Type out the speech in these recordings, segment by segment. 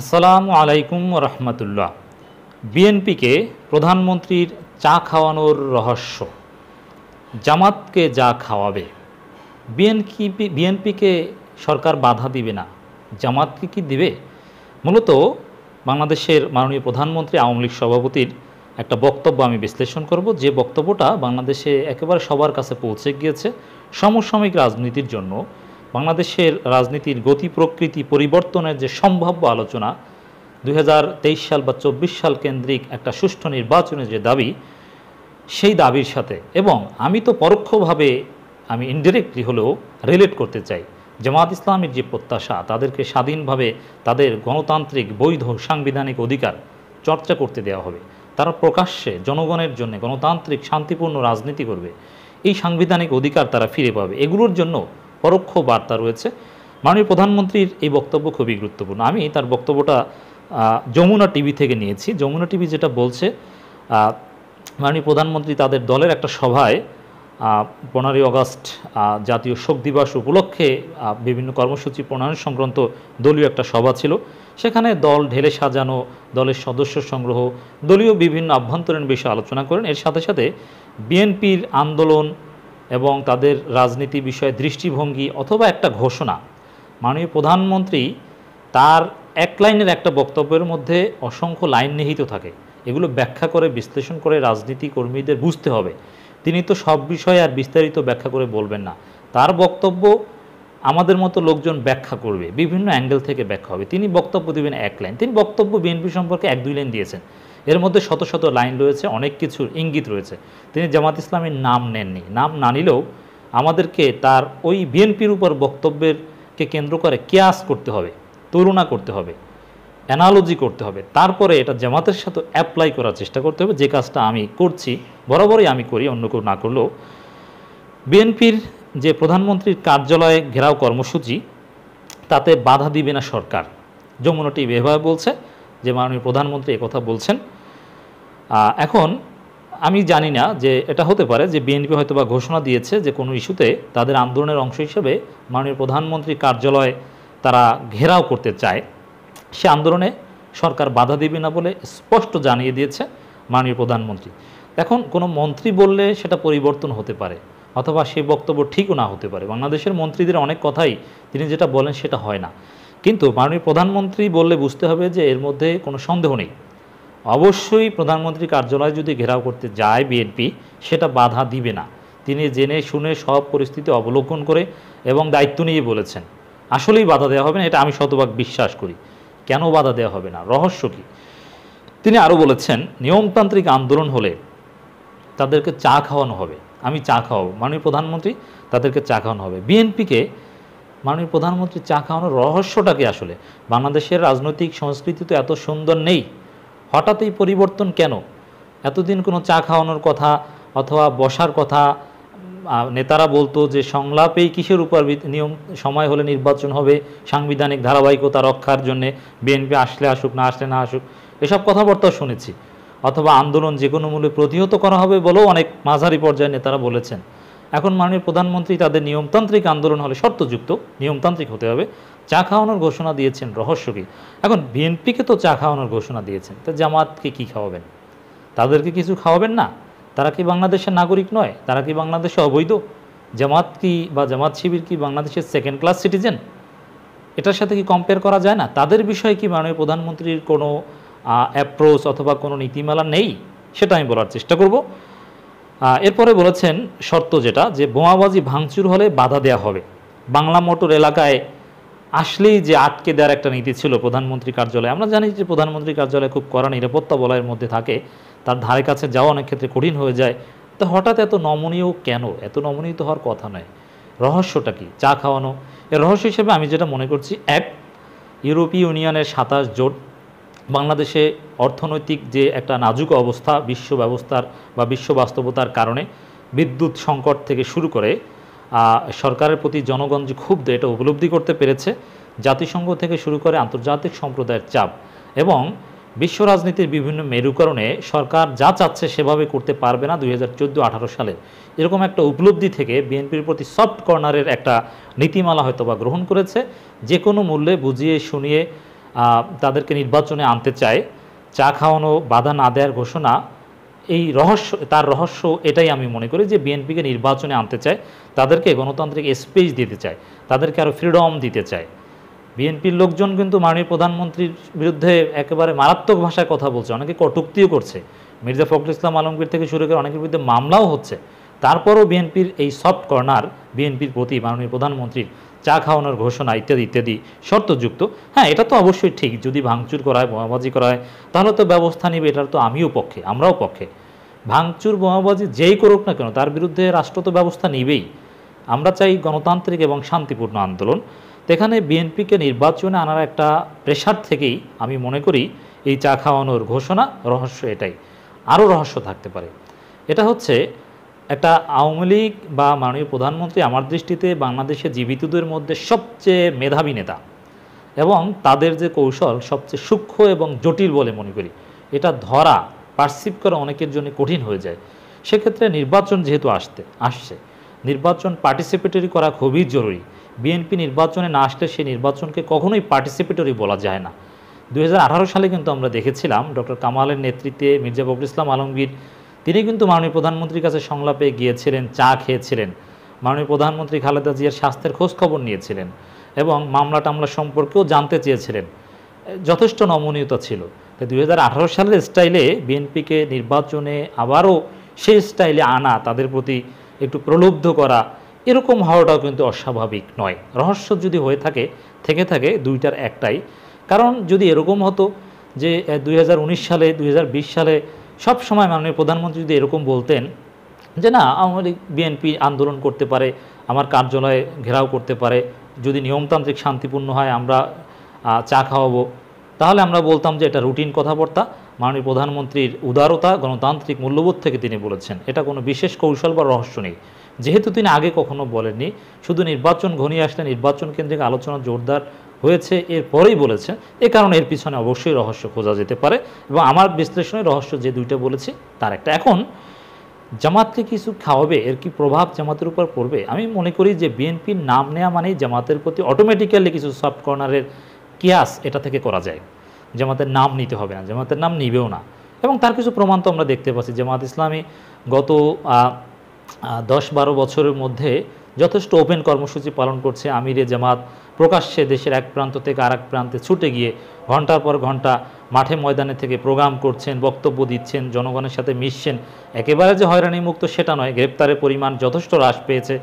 আসসালাম আলাইকুম রহমতুল্লাহ বিএনপিকে প্রধানমন্ত্রীর চা খাওয়ানোর রহস্য জামাতকে যা খাওয়াবে বিএনপি বিএনপিকে সরকার বাধা দিবে না জামাতকে কি দিবে মূলত বাংলাদেশের মাননীয় প্রধানমন্ত্রী আওয়ামী লীগ সভাপতির একটা বক্তব্য আমি বিশ্লেষণ করব যে বক্তব্যটা বাংলাদেশে একেবারে সবার কাছে পৌঁছে গিয়েছে সমসাময়িক রাজনীতির জন্য বাংলাদেশের রাজনীতির গতি প্রকৃতি পরিবর্তনের যে সম্ভাব্য আলোচনা দুই সাল বা চব্বিশ সাল কেন্দ্রিক একটা সুষ্ঠু নির্বাচনের যে দাবি সেই দাবির সাথে এবং আমি তো পরোক্ষভাবে আমি ইনডিরেক্টলি হলেও রিলেট করতে চাই জামাত ইসলামের যে প্রত্যাশা তাদেরকে স্বাধীনভাবে তাদের গণতান্ত্রিক বৈধ সাংবিধানিক অধিকার চর্চা করতে দেওয়া হবে তারা প্রকাশ্যে জনগণের জন্য গণতান্ত্রিক শান্তিপূর্ণ রাজনীতি করবে এই সাংবিধানিক অধিকার তারা ফিরে পাবে এগুলোর জন্য পরোক্ষ বার্তা রয়েছে মাননীয় প্রধানমন্ত্রীর এই বক্তব্য খুবই গুরুত্বপূর্ণ আমি তার বক্তব্যটা যমুনা টিভি থেকে নিয়েছি যমুনা টিভি যেটা বলছে মাননীয় প্রধানমন্ত্রী তাদের দলের একটা সভায় পনেরোই অগাস্ট জাতীয় শোক দিবস উপলক্ষে বিভিন্ন কর্মসূচি প্রণয়ন সংক্রান্ত দলীয় একটা সভা ছিল সেখানে দল ঢেলে সাজানো দলের সদস্য সংগ্রহ দলীয় বিভিন্ন আভ্যন্তরীণ বিষয়ে আলোচনা করেন এর সাথে সাথে বিএনপির আন্দোলন এবং তাদের রাজনীতি বিষয়ে দৃষ্টিভঙ্গি অথবা একটা ঘোষণা মাননীয় প্রধানমন্ত্রী তার এক লাইনের একটা বক্তব্যের মধ্যে অসংখ্য লাইন নিহিত থাকে এগুলো ব্যাখ্যা করে বিশ্লেষণ করে রাজনীতি কর্মীদের বুঝতে হবে তিনি তো সব বিষয়ে আর বিস্তারিত ব্যাখ্যা করে বলবেন না তার বক্তব্য আমাদের মতো লোকজন ব্যাখ্যা করবে বিভিন্ন অ্যাঙ্গেল থেকে ব্যাখ্যা হবে তিনি বক্তব্য দেবেন এক লাইন তিনি বক্তব্য বিএনপি সম্পর্কে এক দুই লাইন দিয়েছেন এর মধ্যে শত শত লাইন রয়েছে অনেক কিছুর ইঙ্গিত রয়েছে তিনি জামাত ইসলামের নাম নেননি নাম না নিলেও আমাদেরকে তার ওই বিএনপির উপর বক্তব্যেরকে কেন্দ্র করে কেয়াস করতে হবে তুলনা করতে হবে অ্যানালজি করতে হবে তারপরে এটা জামাতের সাথে অ্যাপ্লাই করার চেষ্টা করতে হবে যে কাজটা আমি করছি বরাবরই আমি করি অন্য কেউ না করলেও বিএনপির যে প্রধানমন্ত্রীর কার্যালয়ে ঘেরাও কর্মসূচি তাতে বাধা দিবে না সরকার যমুনা টিভি এভাবে বলছে যে মাননীয় প্রধানমন্ত্রী কথা বলছেন এখন আমি জানি না যে এটা হতে পারে যে বিএনপি হয়তো বা ঘোষণা দিয়েছে যে কোনো ইস্যুতে তাদের আন্দোলনের অংশ হিসেবে মাননীয় প্রধানমন্ত্রী কার্যালয় তারা ঘেরাও করতে চায় সে আন্দোলনে সরকার বাধা দেবে না বলে স্পষ্ট জানিয়ে দিয়েছে মাননীয় প্রধানমন্ত্রী এখন কোনো মন্ত্রী বললে সেটা পরিবর্তন হতে পারে অথবা সে বক্তব্য ঠিকও না হতে পারে বাংলাদেশের মন্ত্রীদের অনেক কথাই তিনি যেটা বলেন সেটা হয় না কিন্তু মাননীয় প্রধানমন্ত্রী বললে বুঝতে হবে যে এর মধ্যে কোনো সন্দেহ নেই অবশ্যই প্রধানমন্ত্রী কার্যালয় যদি ঘেরাও করতে যায় বিএনপি সেটা বাধা দিবে না তিনি জেনে শুনে সব পরিস্থিতি অবলোকন করে এবং দায়িত্ব নিয়ে বলেছেন আসলেই বাধা দেওয়া হবে না এটা আমি শতভাগ বিশ্বাস করি কেন বাধা দেওয়া হবে না রহস্য কী তিনি আরও বলেছেন নিয়মতান্ত্রিক আন্দোলন হলে তাদেরকে চা খাওয়ানো হবে আমি চা খাওয়াবো মাননীয় প্রধানমন্ত্রী তাদেরকে চা খাওয়ানো হবে বিএনপিকে মাননীয় প্রধানমন্ত্রী চা খাওয়ানোর রহস্যটাকে আসলে বাংলাদেশের রাজনৈতিক সংস্কৃতি তো এত সুন্দর নেই হঠাৎ এই পরিবর্তন কেন এতদিন কোনো চা খাওয়ানোর কথা অথবা বসার কথা নেতারা বলতো যে সংলাপেই কিসের উপর নিয়ম সময় হলে নির্বাচন হবে সাংবিধানিক ধারাবাহিকতা রক্ষার জন্যে বিএনপি আসলে আসুক না আসলে না আসুক এসব কথাবার্তাও শুনেছি অথবা আন্দোলন যে কোনো মূল্যে প্রতিহত করা হবে বলেও অনেক মাঝারি পর্যায়ে নেতারা বলেছেন এখন মাননীয় প্রধানমন্ত্রী তাদের নিয়মতান্ত্রিক আন্দোলন হলে শর্তযুক্ত নিয়মতান্ত্রিক হতে হবে চা খাওয়ানোর ঘোষণা দিয়েছেন রহস্যকে এখন বিএনপিকে তো চা খাওয়ানোর ঘোষণা দিয়েছেন তা জামাতকে কি খাওয়াবেন তাদেরকে কিছু খাওয়াবেন না তারা কি বাংলাদেশের নাগরিক নয় তারা কি বাংলাদেশে অবৈধ জামাত কি বা জামাত শিবির কি বাংলাদেশের সেকেন্ড ক্লাস সিটিজেন এটার সাথে কি কম্পেয়ার করা যায় না তাদের বিষয়ে কি মাননীয় প্রধানমন্ত্রীর কোনো অ্যাপ্রোচ অথবা কোনো নীতিমালা নেই সেটা আমি বলার চেষ্টা করব এরপরে বলেছেন শর্ত যেটা যে বোমাবাজি ভাঙচুর হলে বাধা দেয়া হবে বাংলা মোটর এলাকায় আসলেই যে আটকে দেওয়ার একটা নীতি ছিল প্রধানমন্ত্রী কার্যালয়ে আমরা জানি যে প্রধানমন্ত্রী কার্যালয়ে খুব কড়া নিরাপত্তা বলয়ের মধ্যে থাকে তার ধারে কাছে যাওয়া অনেক ক্ষেত্রে কঠিন হয়ে যায় তো হঠাৎ এত নমনীয় কেন এত নমনীয় তো হওয়ার কথা নয় রহস্যটা কি চা খাওয়ানো এর রহস্য হিসেবে আমি যেটা মনে করছি এক ইউরোপীয় ইউনিয়নের সাতাশ জোট বাংলাদেশে অর্থনৈতিক যে একটা নাজুক অবস্থা বিশ্ব ব্যবস্থার বা বিশ্ব বাস্তবতার কারণে বিদ্যুৎ সংকট থেকে শুরু করে সরকারের প্রতি জনগণ যে ক্ষুব্ধ এটা উপলব্ধি করতে পেরেছে জাতিসংঘ থেকে শুরু করে আন্তর্জাতিক সম্প্রদায়ের চাপ এবং বিশ্ব রাজনীতির বিভিন্ন মেরুকরণে সরকার যা চাচ্ছে সেভাবে করতে পারবে না দুই হাজার আঠারো সালে এরকম একটা উপলব্ধি থেকে বিএনপির প্রতি সফট কর্নারের একটা নীতিমালা হয়তো বা গ্রহণ করেছে যে কোনো মূল্যে বুঝিয়ে শুনিয়ে তাদেরকে নির্বাচনে আনতে চায় চা খাওয়ানো বাধা না দেওয়ার ঘোষণা এই রহস্য তার রহস্য এটাই আমি মনে করি যে বিএনপিকে নির্বাচনে আনতে চায় তাদেরকে গণতান্ত্রিক স্পেস দিতে চায় তাদেরকে আরও ফ্রিডম দিতে চায় বিএনপির লোকজন কিন্তু মাননীয় প্রধানমন্ত্রীর বিরুদ্ধে একেবারে মারাত্মক ভাষায় কথা বলছে অনেকে কটুক্তিও করছে মির্জা ফখরুল ইসলাম আলমগীর থেকে শুরু করে অনেকের বিরুদ্ধে মামলাও হচ্ছে তারপরও বিএনপির এই সফট কর্নার বিএনপির প্রতি মাননীয় প্রধানমন্ত্রীর চা খাওয়ানোর ঘোষণা ইত্যাদি ইত্যাদি শর্তযুক্ত হ্যাঁ এটা তো অবশ্যই ঠিক যদি ভাঙচুর করায় বোমাবাজি করায় তাহলে তো ব্যবস্থা নিবে এটার তো আমিও পক্ষে আমরাও পক্ষে ভাঙচুর বোমাবাজি যেই করুক না কেন তার বিরুদ্ধে রাষ্ট্র তো ব্যবস্থা নেবেই আমরা চাই গণতান্ত্রিক এবং শান্তিপূর্ণ আন্দোলন এখানে বিএনপিকে নির্বাচনে আনার একটা প্রেশার থেকেই আমি মনে করি এই চা খাওয়ানোর ঘোষণা রহস্য এটাই আরও রহস্য থাকতে পারে এটা হচ্ছে একটা আওয়ামী লীগ বা মাননীয় প্রধানমন্ত্রী আমার দৃষ্টিতে বাংলাদেশে জীবিতদের মধ্যে সবচেয়ে মেধাবী নেতা এবং তাদের যে কৌশল সবচেয়ে সূক্ষ্ম এবং জটিল বলে মনে করি এটা ধরা পার্সিভ করা অনেকের জন্য কঠিন হয়ে যায় সেক্ষেত্রে নির্বাচন যেহেতু আসতে আসছে নির্বাচন পার্টিসিপেটরি করা খুবই জরুরি বিএনপি নির্বাচনে না আসলে সেই নির্বাচনকে কখনোই পার্টিসিপেটরি বলা যায় না দু সালে কিন্তু আমরা দেখেছিলাম ডক্টর কামালের নেতৃত্বে মির্জা বকুল ইসলাম আলমগীর তিনি কিন্তু মাননীয় প্রধানমন্ত্রীর কাছে সংলাপে গিয়েছিলেন চা খেয়েছিলেন মাননীয় প্রধানমন্ত্রী খালেদা জিয়ার স্বাস্থ্যের খোঁজ খবর নিয়েছিলেন এবং মামলা টামলা সম্পর্কেও জানতে চেয়েছিলেন যথেষ্ট নমনীয়তা ছিল তাই দুই সালের স্টাইলে বিএনপিকে নির্বাচনে আবারও সেই স্টাইলে আনা তাদের প্রতি একটু প্রলুব্ধ করা এরকম হওয়াটাও কিন্তু অস্বাভাবিক নয় রহস্য যদি হয়ে থাকে থেকে থাকে দুইটার একটাই কারণ যদি এরকম হতো যে দুই সালে দুই সালে সব সময় মাননীয় প্রধানমন্ত্রী যদি এরকম বলতেন যে না আওয়ামী লীগ বিএনপি আন্দোলন করতে পারে আমার কার্যালয়ে ঘেরাও করতে পারে যদি নিয়মতান্ত্রিক শান্তিপূর্ণ হয় আমরা চা খাওয়াবো তাহলে আমরা বলতাম যে এটা রুটিন কথাবার্তা মাননীয় প্রধানমন্ত্রীর উদারতা গণতান্ত্রিক মূল্যবোধ থেকে তিনি বলেছেন এটা কোনো বিশেষ কৌশল বা রহস্য নেই যেহেতু তিনি আগে কখনো বলেননি শুধু নির্বাচন ঘনিয়ে আসলে নির্বাচন কেন্দ্রিক আলোচনা জোরদার হয়েছে এরপরেই বলেছেন এ কারণে এর পিছনে অবশ্যই রহস্য খোঁজা যেতে পারে এবং আমার বিশ্লেষণে রহস্য যে দুইটা বলেছি তার একটা এখন জামাতকে কিছু খাওয়াবে এর কি প্রভাব জামাতের উপর পড়বে আমি মনে করি যে বিএনপির নাম নেওয়া মানেই জামাতের প্রতি অটোমেটিক্যালি কিছু সফট কর্নারের কেয়াস এটা থেকে করা যায় জামাতের নাম নিতে হবে না জামাতের নাম নিবেও না এবং তার কিছু প্রমাণ তো আমরা দেখতে পাচ্ছি জামাত ইসলামী গত দশ বারো বছরের মধ্যে যথেষ্ট ওপেন কর্মসূচি পালন করছে আমিরে জামাত প্রকাশ্যে দেশের এক প্রান্ত থেকে আর প্রান্তে ছুটে গিয়ে ঘন্টার পর ঘন্টা মাঠে ময়দানে থেকে প্রোগ্রাম করছেন বক্তব্য দিচ্ছেন জনগণের সাথে মিশছেন একেবারে যে হয়রানি মুক্ত সেটা নয় গ্রেপ্তারের পরিমাণ যথেষ্ট হ্রাস পেয়েছে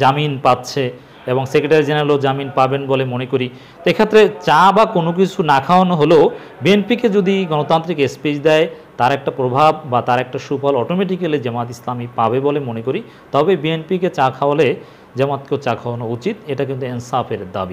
জামিন পাচ্ছে এবং সেক্রেটারি জেনারেলও জামিন পাবেন বলে মনে করি তো এক্ষেত্রে চা বা কোনো কিছু না খাওয়ানো হলেও বিএনপিকে যদি গণতান্ত্রিক স্পিচ দেয় তার একটা প্রভাব বা তার একটা সুফল অটোমেটিক্যালি জামাত ইসলামী পাবে বলে মনে করি তবে বিএনপিকে চা খাওয়ালে জামাতকেও চা খাওয়ানো উচিত এটা কিন্তু এনসাফের দাবি